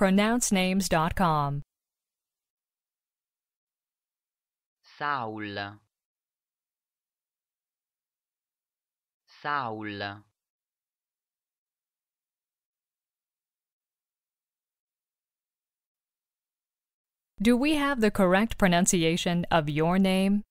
pronouncenames.com. Saul Saul Do we have the correct pronunciation of your name?